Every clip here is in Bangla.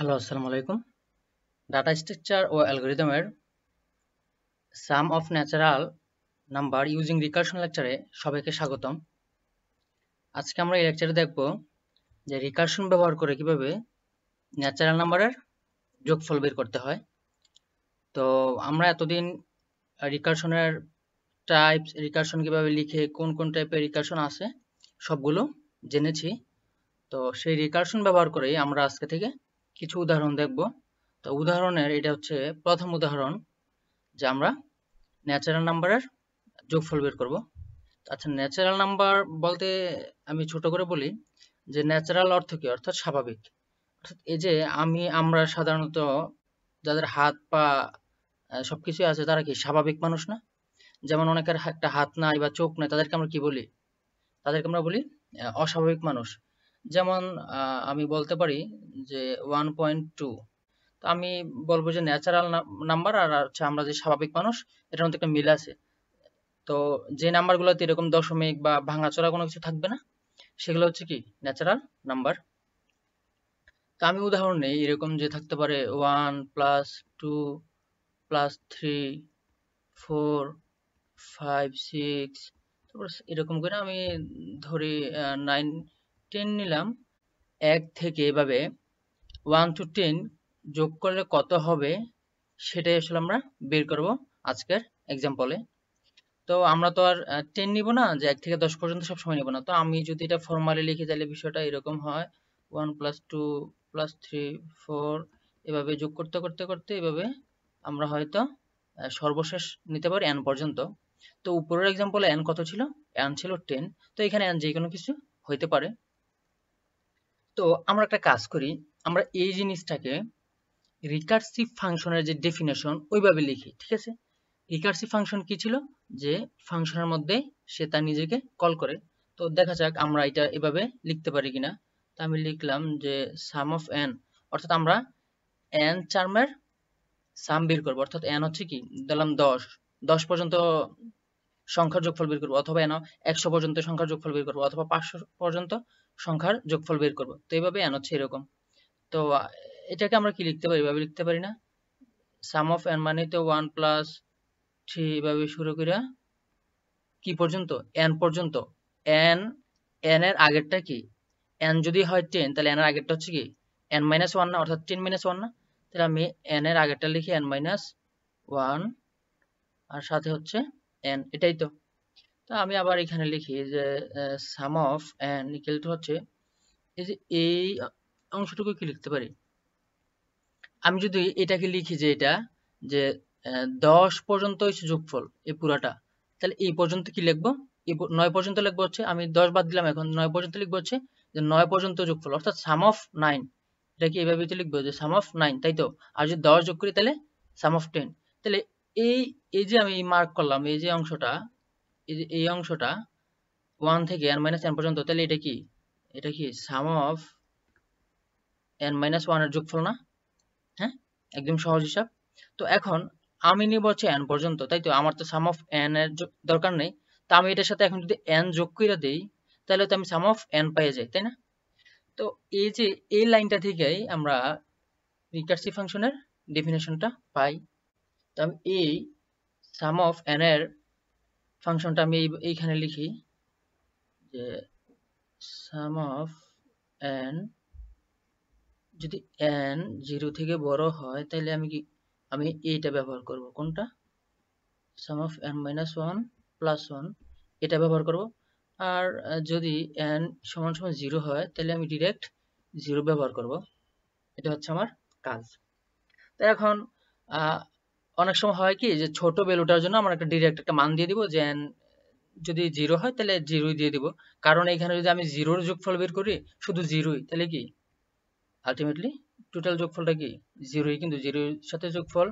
হ্যালো আসসালামু আলাইকুম ডাটা স্ট্রাকচার ও অ্যালগোরিদমের sum of natural number using recursion লেকচারে সবাইকে স্বাগতম আজকে আমরা এই লেকচারে দেখব যে রিকার্শন ব্যবহার করে কিভাবে ন্যাচারাল নাম্বারের যোগফল বের করতে হয় তো আমরা এতদিন রিকার্শনের টাইপস রিকার্শন কিভাবে লিখে কোন কোন টাইপের রিকার্শন আছে সবগুলো জেনেছি তো সেই রিকার্শন ব্যবহার করেই আমরা আজকে থেকে কিছু উদাহরণ দেখব তো উদাহরণের এটা হচ্ছে প্রথম উদাহরণ যে আমরা ন্যাচারাল নাম্বারের যোগফল বের করব আচ্ছা ন্যাচারাল নাম্বার বলতে আমি ছোট করে বলি যে ন্যাচারাল অর্থ কি অর্থাৎ স্বাভাবিক অর্থাৎ এই যে আমি আমরা সাধারণত যাদের হাত পা সবকিছু আছে তারা কি স্বাভাবিক মানুষ না যেমন অনেকের একটা হাত নাই বা চোখ নাই তাদেরকে আমরা কি বলি তাদেরকে আমরা বলি অস্বাভাবিক মানুষ যেমন আমি বলতে পারি যে ওয়ান পয়েন্ট টু আমি বলবো যে ন্যাচারাল নাম্বার আর হচ্ছে আমরা যে স্বাভাবিক মানুষ এটার মধ্যে একটা মিল আছে তো যে নাম্বারগুলোতে এরকম দশমিক বা ভাঙাচোরা কোনো কিছু থাকবে না সেগুলো হচ্ছে কি ন্যাচারাল নাম্বার তো আমি উদাহরণ নেই এরকম যে থাকতে পারে one plus two plus three four five six এরকম করে আমি ধরি নাইন টেন নিলাম এক থেকে এভাবে ওয়ান টু টেন যোগ করলে কত হবে সেটাই আসলে আমরা বের করব আজকের এক্সাম্পলে তো আমরা তো আর টেন নিব না যে এক থেকে দশ পর্যন্ত সব সময় নিব না তো আমি যদি এটা ফর্মালি লিখে তাহলে বিষয়টা এরকম হয় one plus two plus three four এভাবে যোগ করতে করতে করতে এভাবে আমরা হয়তো সর্বশেষ নিতে পারি এন পর্যন্ত তো উপরের এক্সাম্পলে এন কত ছিল এন ছিল টেন তো এখানে এন যে কোনো কিছু হইতে পারে তো আমরা একটা কাজ করি আমরা এই জিনিসটাকে রিকার্সিভ ফাংশনের যে ডেফিনেশন ওইভাবে লিখি ঠিক আছে রিকার্সিভ ফাংশন কি ছিল যে ফাংশনের মধ্যে সে তার নিজেকে কল করে তো দেখা যাক আমরা এটা এভাবে লিখতে পারি কিনা তো আমি লিখলাম যে সাম অফ এন অর্থাৎ আমরা এন চার্মের সাম বের করবো অর্থাৎ এন হচ্ছে কি দিলাম দশ দশ পর্যন্ত সংখ্যার যোগফল বের করবো অথবা এন একশো পর্যন্ত সংখ্যার যোগফল বের করবো অথবা পাঁচশো পর্যন্ত সংখ্যার যোগফল বের করব তো এইভাবে এন হচ্ছে এরকম তো এটাকে আমরা কি লিখতে পারি এভাবে লিখতে পারি না সাম অফ এন মানে তো ওয়ান প্লাস থ্রি এভাবে শুরু করে কি পর্যন্ত এন পর্যন্ত এন এন এর আগেরটা কি এন যদি হয় টেন তাহলে এন এর আগেরটা হচ্ছে কি এন মাইনাস ওয়ান না অর্থাৎ টেন মাইনাস ওয়ান না তাহলে আমি এন এর আগেরটা লিখি এন মাইনাস ওয়ান আর সাথে হচ্ছে এন এটাই তো তো আমি আবার এখানে লিখি যে sum of and equal to হচ্ছে এই যে এই অংশটুকু কি লিখতে পারি আমি যদি এটাকে লিখি যে এটা যে দশ পর্যন্ত হচ্ছে যোগফল এই পুরাটা তাহলে এই পর্যন্ত কি লিখব এই নয় পর্যন্ত লিখবো হচ্ছে আমি দশ বাদ দিলাম এখন নয় পর্যন্ত লিখবো হচ্ছে যে নয় পর্যন্ত যোগফল অর্থাৎ সাম অফ নাইন এটা কি এভাবে তো লিখবো যে সাম অফ নাইন তাই তো আর যদি দশ যোগ করি তাহলে সাম অফ টেন তাহলে এই এই যে আমি মার্ক করলাম এই যে অংশটা এই অংশটা ওয়ান থেকে এন মাইনাস এন পর্যন্ত তাহলে এটা কি এটা কি সাম অফ এন মাইনাস ওয়ানের যোগফল না হ্যাঁ একদম সহজ হিসাব তো এখন আমি নিব হচ্ছে এন পর্যন্ত তাই তো আমার তো সাম অফ এন এর দরকার নেই তো আমি এটার সাথে এখন যদি এন যোগ করে দিই তাহলে তো আমি সাম অফ এন পেয়ে যাই তাই না তো এই যে এই লাইনটা থেকেই আমরা রিকার্সিভ ফাংশনের ডেফিনেশনটা পাই তো আমি এই সাম অফ এন এর ফাংশনটা আমি এইখানে লিখি যে সাম অফ এন যদি এন জিরো থেকে বড় হয় তাহলে আমি কি আমি এইটা ব্যবহার করব কোনটা sum of n minus one plus one এটা ব্যবহার করব আর যদি এন সমান সমান জিরো হয় তাহলে আমি ডিরেক্ট জিরো ব্যবহার করব এটা হচ্ছে আমার কাজ তো এখন অনেক সময় হয় কি যে ছোট ভ্যালুটার জন্য আমরা একটা ডিরেক্ট একটা মান দিয়ে দিব যে n যদি জিরো হয় তাহলে জিরোই দিয়ে দিব কারণ এখানে যদি আমি জিরোর যোগফল বের করি শুধু জিরোই তাহলে কি আলটিমেটলি টোটাল যোগফলটা কি জিরোই কিন্তু জিরোর সাথে যোগফল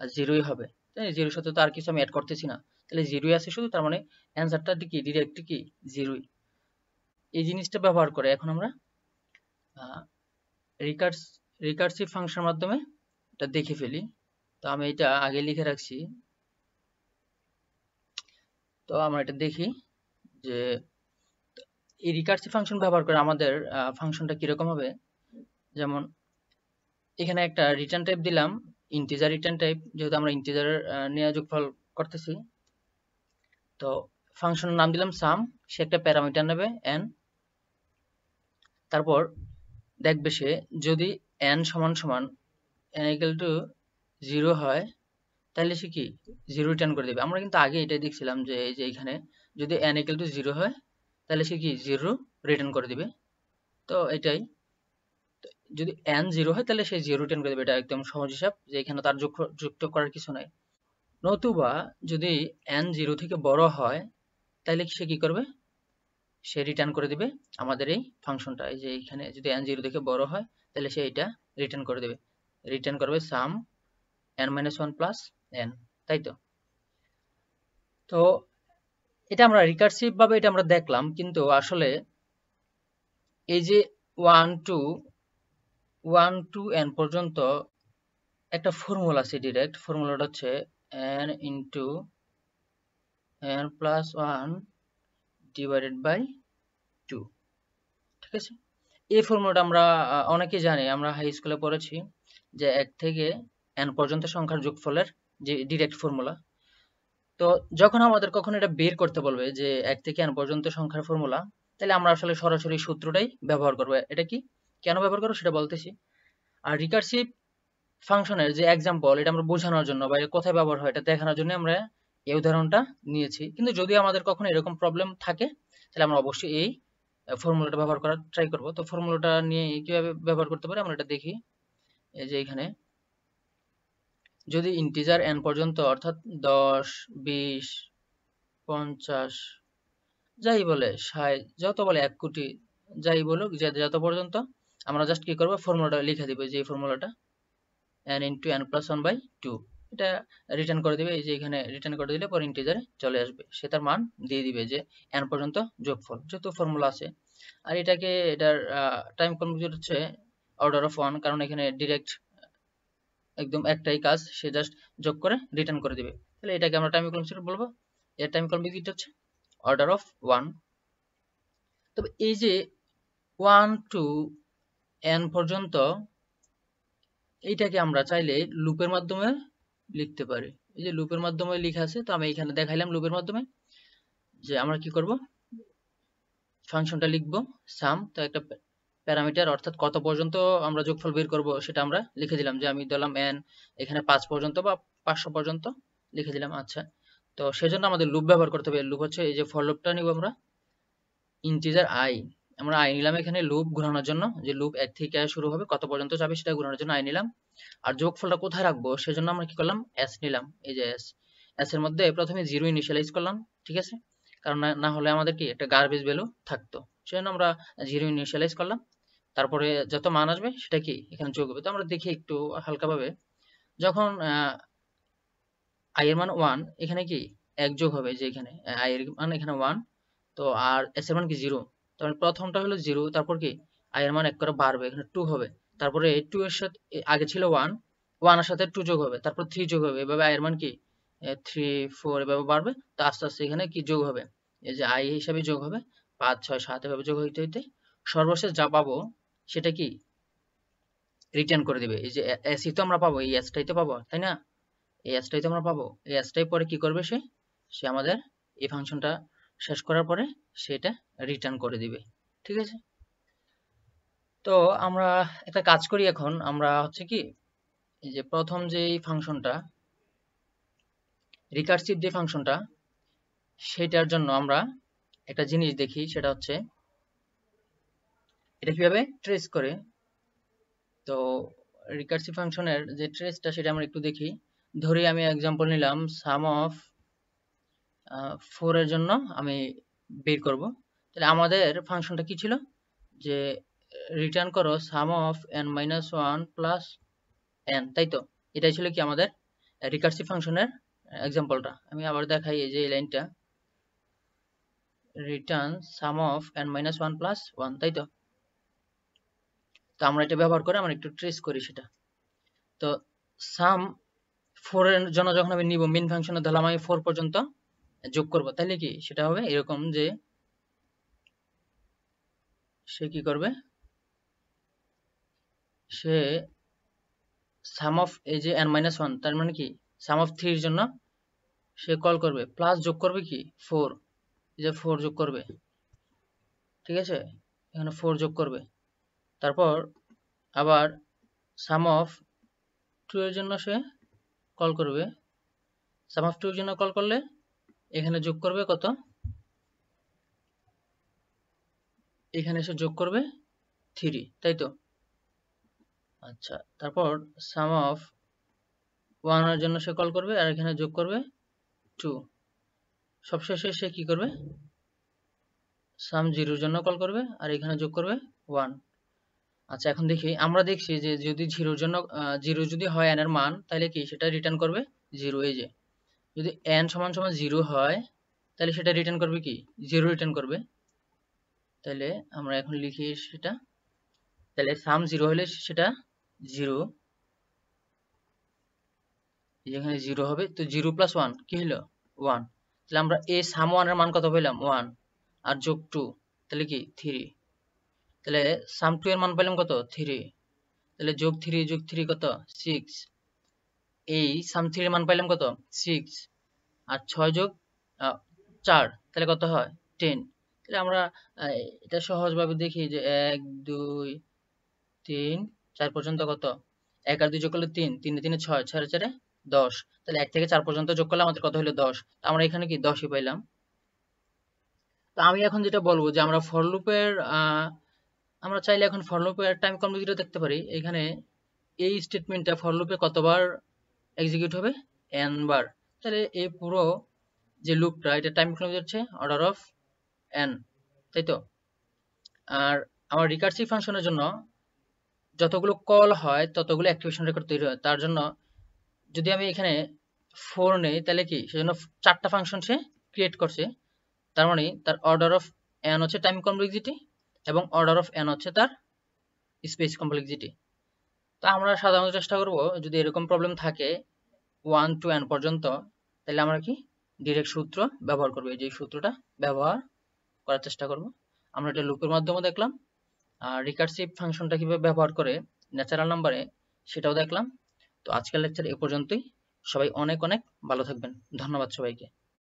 আর জিরোই হবে তাই জিরোর সাথে তো আর কিছু আমি অ্যাড করতেছি না তাহলে জিরোই আছে শুধু তার মানে অ্যান্সারটা কি ডিরেক্ট কি জিরোই এই জিনিসটা ব্যবহার করে এখন আমরা রিকার্স রিকার্সিভ ফাংশনের মাধ্যমে এটা দেখে ফেলি তো আমি এটা আগে লিখে রাখছি তো আমরা এটা দেখি যে এই রিকার্সিভ ফাংশন ব্যবহার করে আমাদের ফাংশনটা কিরকম হবে যেমন এখানে একটা রিটার্ন টাইপ দিলাম ইন্টিজার রিটার্ন টাইপ যেহেতু আমরা ইন্টিজার নিয়ে যোগফল করতেছি তো ফাংশনের নাম দিলাম সাম সে একটা প্যারামিটার নেবে এন তারপর দেখবে সে যদি এন সমান সমান এন ইকুয়াল টু জিরো হয় তাহলে সে কি জিরো রিটার্ন করে দেবে আমরা কিন্তু আগে এটাই দেখছিলাম যে এই যে এখানে যদি এন ইকাল টু জিরো হয় তাহলে সে কি জিরো রিটার্ন করে দেবে তো এটাই যদি এন জিরো হয় তাহলে সে জিরো রিটার্ন করে দেবে এটা একদম সহজ হিসাব যে এখানে তার যুক্ত করার কিছু নাই নতুবা যদি এন জিরো থেকে বড় হয় তাহলে সে কি করবে সে রিটার্ন করে দেবে আমাদের এই ফাংশনটা এই যে এখানে যদি এন জিরো থেকে বড় হয় তাহলে সে এটা রিটার্ন করে দেবে রিটার্ন করবে sum n minus one plus n তাই তো তো এটা আমরা রিকার্সিভ ভাবে এটা আমরা দেখলাম কিন্তু আসলে এই যে one two one two n পর্যন্ত একটা ফর্মুলা আছে ডিরেক্ট ফর্মুলাটা হচ্ছে n into n plus one divided by two ঠিক আছে এই ফর্মুলাটা আমরা অনেকেই জানি আমরা হাই স্কুলে পড়েছি যে এক থেকে এন পর্যন্ত সংখ্যার যোগফলের যে ডিরেক্ট ফর্মুলা তো যখন আমাদের কখন এটা বের করতে বলবে যে এক থেকে এন পর্যন্ত সংখ্যার ফর্মুলা তাহলে আমরা আসলে সরাসরি সূত্রটাই ব্যবহার করবো এটা কি কেন ব্যবহার করবো সেটা বলতেছি আর রিকার্সিভ ফাংশনের যে এক্সাম্পল এটা আমরা বোঝানোর জন্য বা এটা কোথায় ব্যবহার হয় এটা দেখানোর জন্য আমরা এই উদাহরণটা নিয়েছি কিন্তু যদি আমাদের কখনো এরকম প্রবলেম থাকে তাহলে আমরা অবশ্যই এই ফর্মুলাটা ব্যবহার করার ট্রাই করব তো ফর্মুলাটা নিয়ে কিভাবে ব্যবহার করতে পারি আমরা এটা দেখি এই যে এখানে যদি ইন্টিজার এন পর্যন্ত অর্থাৎ দশ বিশ পঞ্চাশ যাই বলে ষাট যত বলে এক কোটি যাই বলুক যে যত পর্যন্ত আমরা জাস্ট কি করবো ফর্মুলাটা লিখে দিব যে ফর্মুলাটা n into n plus one by two এটা রিটার্ন করে দিবে এই যে এখানে রিটার্ন করে দিলে পরে ইন্টিজারে চলে আসবে সে তার মান দিয়ে দিবে যে এন পর্যন্ত যোগফল যেহেতু ফর্মুলা আছে আর এটাকে এটার টাইম কনফিউজ হচ্ছে অর্ডার অফ ওয়ান কারণ এখানে ডিরেক্ট একদম একটাই কাজ সে জাস্ট যোগ করে রিটার্ন করে দিবে তাহলে এটাকে আমরা টাইম কলম হিসেবে বলবো এর টাইম কলম বিগিট হচ্ছে অর্ডার অফ ওয়ান তবে এই যে ওয়ান টু এন পর্যন্ত এইটাকে আমরা চাইলে লুপের মাধ্যমে লিখতে পারি এই যে লুপের মাধ্যমে লেখা আছে তো আমি এখানে দেখাইলাম লুপের মাধ্যমে যে আমরা কি করব ফাংশনটা লিখব সাম তো একটা প্যারামিটার অর্থাৎ কত পর্যন্ত আমরা যোগফল বের করব সেটা আমরা লিখে দিলাম যে আমি দিলাম এন এখানে পাঁচ পর্যন্ত বা পাঁচশো পর্যন্ত লিখে দিলাম আচ্ছা তো সেজন্য আমাদের লুপ ব্যবহার করতে হবে লুপ হচ্ছে এই যে ফর লুপটা নিব আমরা ইন্টিজার আই আমরা আই নিলাম এখানে লুপ ঘোরানোর জন্য যে লুপ এক থেকে শুরু হবে কত পর্যন্ত যাবে সেটা ঘোরানোর জন্য আই নিলাম আর যোগফলটা কোথায় রাখবো সেজন্য আমরা কি করলাম এস নিলাম এই যে এস এস এর মধ্যে প্রথমে জিরো ইনিশিয়ালাইজ করলাম ঠিক আছে কারণ না হলে আমাদের কি একটা গার্বেজ ভ্যালু থাকতো সেজন্য আমরা জিরো ইনিশিয়ালাইজ করলাম তারপরে যত মান আসবে সেটা কি এখানে যোগ হবে তো আমরা দেখি একটু হালকাভাবে যখন আই এর মান ওয়ান এখানে কি এক যোগ হবে যে এখানে আই এর মান এখানে ওয়ান তো আর এস এর মান কি জিরো তারপরে প্রথমটা হলো জিরো তারপর কি আই এর মান এক করে বাড়বে এখানে টু হবে তারপরে টু এর সাথে আগে ছিল ওয়ান ওয়ানের সাথে টু যোগ হবে তারপর থ্রি যোগ হবে এভাবে আই এর মান কি থ্রি ফোর এভাবে বাড়বে তো আস্তে আস্তে এখানে কি যোগ হবে এই যে আই হিসাবে যোগ হবে পাঁচ ছয় সাত এভাবে যোগ হইতে হইতে সর্বশেষ যা পাবো সেটা কি রিটার্ন করে দিবে এই যে এসি তো আমরা পাবো এই এসটাই তো পাবো তাই না এই এসটাই তো আমরা পাবো এই এসটাই পরে কি করবে সে সে আমাদের এই ফাংশনটা শেষ করার পরে সেটা রিটার্ন করে দিবে ঠিক আছে তো আমরা একটা কাজ করি এখন আমরা হচ্ছে কি এই যে প্রথম যে ফাংশনটা রিকার্সিভ যে ফাংশনটা সেটার জন্য আমরা একটা জিনিস দেখি সেটা হচ্ছে এটা কিভাবে ট্রেস করে তো রিকার্সিভ ফাংশনের যে ট্রেসটা সেটা আমরা একটু দেখি ধরি আমি এক্সাম্পল নিলাম সাম অফ ফোর এর জন্য আমি বের করব তাহলে আমাদের ফাংশনটা কি ছিল যে রিটার্ন করো sum of n minus one plus n তাই তো এটাই ছিল কি আমাদের রিকার্সিভ ফাংশনের এক্সাম্পলটা আমি আবার দেখাই এই যে এই লাইনটা return sum of n minus one plus one তাই তো তো আমরা এটা ব্যবহার করে আমরা একটু ট্রেস করি সেটা তো সাম ফোর এর জন্য যখন আমি নিব মেন ফাংশনে ধরলাম আমি ফোর পর্যন্ত যোগ করব তাহলে কি সেটা হবে এরকম যে সে কি করবে সে সাম অফ এই যে এন মাইনাস ওয়ান তার মানে কি সাম অফ থ্রির জন্য সে কল করবে প্লাস যোগ করবে কি ফোর যে ফোর যোগ করবে ঠিক আছে এখানে ফোর যোগ করবে তারপর আবার সাম অফ টু এর জন্য সে কল করবে সাম অফ টু এর জন্য কল করলে এখানে যোগ করবে কত এখানে এসে যোগ করবে থ্রি তাই তো আচ্ছা তারপর সাম অফ ওয়ানের জন্য সে কল করবে আর এখানে যোগ করবে টু সবশেষে সে কি করবে সাম জিরোর জন্য কল করবে আর এখানে যোগ করবে ওয়ান আচ্ছা এখন দেখি আমরা দেখছি যে যদি জিরোর জন্য জিরো যদি হয় এন এর মান তাহলে কি সেটা রিটার্ন করবে জিরো এই যে যদি এন সমান সমান জিরো হয় তাহলে সেটা রিটার্ন করবে কি জিরো রিটার্ন করবে তাহলে আমরা এখন লিখি সেটা তাহলে সাম জিরো হলে সেটা জিরো যেখানে জিরো হবে তো জিরো প্লাস ওয়ান কি হলো ওয়ান তাহলে আমরা এ সাম এর মান কত পেলাম ওয়ান আর যোগ টু তাহলে কি থ্রি তাহলে সাম টু এর মান পেলাম কত থ্রি তাহলে যোগ থ্রি যোগ থ্রি কত সিক্স এই সাম থ্রি এর মান পাইলাম কত সিক্স আর ছয় যোগ চার তাহলে কত হয় টেন তাহলে আমরা এটা সহজভাবে দেখি যে এক দুই তিন চার পর্যন্ত কত এক আর দুই যোগ করলে তিন তিনে তিনে ছয় ছয় চারে দশ তাহলে এক থেকে চার পর্যন্ত যোগ করলে আমাদের কত হলো দশ আমরা এখানে কি দশই পাইলাম তো আমি এখন যেটা বলবো যে আমরা ফর লুপের আমরা চাইলে এখন ফর লুপের টাইম কমপ্লিকিউটর দেখতে পারি এখানে এই স্টেটমেন্টটা ফর লুপে কতবার এক্সিকিউট হবে এন বার তাহলে এই পুরো যে লুপটা এটা টাইম কমপ্লিকিউট হচ্ছে অর্ডার অফ এন তাই তো আর আমার রিকার্সিভ ফাংশনের জন্য যতগুলো কল হয় ততগুলো অ্যাক্টিভেশন রেকর্ড তৈরি হয় তার জন্য যদি আমি এখানে ফোর নেই তাহলে কি সেজন্য চারটা ফাংশন সে ক্রিয়েট করছে তার মানে তার অর্ডার অফ এন হচ্ছে টাইম কমপ্লেক্সিটি এবং অর্ডার অফ এন হচ্ছে তার স্পেস কমপ্লেক্সিটি তো আমরা সাধারণত চেষ্টা করব যদি এরকম প্রবলেম থাকে ওয়ান টু এন পর্যন্ত তাহলে আমরা কি ডিরেক্ট সূত্র ব্যবহার করবো যে সূত্রটা ব্যবহার করার চেষ্টা করব আমরা এটা লুপের মাধ্যমে দেখলাম আর রিকার্সিভ ফাংশনটা কিভাবে ব্যবহার করে ন্যাচারাল নাম্বারে সেটাও দেখলাম তো আজকের লেকচার এ পর্যন্তই সবাই অনেক অনেক ভালো থাকবেন ধন্যবাদ সবাইকে